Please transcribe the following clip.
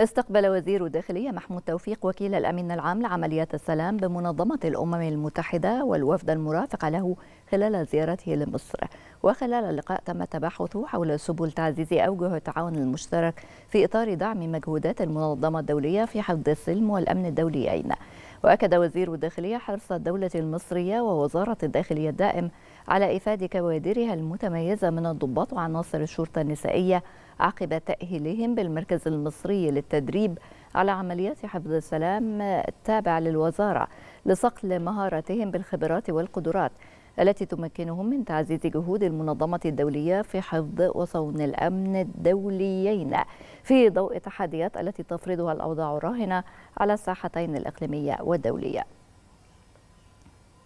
استقبل وزير الداخلية محمود توفيق وكيل الأمين العام لعمليات السلام بمنظمة الأمم المتحدة والوفد المرافق له خلال زيارته لمصر وخلال اللقاء تم التباحث حول سبل تعزيز أوجه التعاون المشترك في إطار دعم مجهودات المنظمة الدولية في حفظ السلم والأمن الدوليين وأكد وزير الداخلية حرص الدولة المصرية ووزارة الداخلية الدائم على إفادة كوادرها المتميزة من الضباط وعناصر الشرطة النسائية عقب تأهيلهم بالمركز المصري للتدريب على عمليات حفظ السلام التابع للوزارة لصقل مهاراتهم بالخبرات والقدرات التي تمكنهم من تعزيز جهود المنظمة الدولية في حفظ وصون الأمن الدوليين في ضوء التحديات التي تفرضها الأوضاع الراهنة على الساحتين الإقليمية والدولية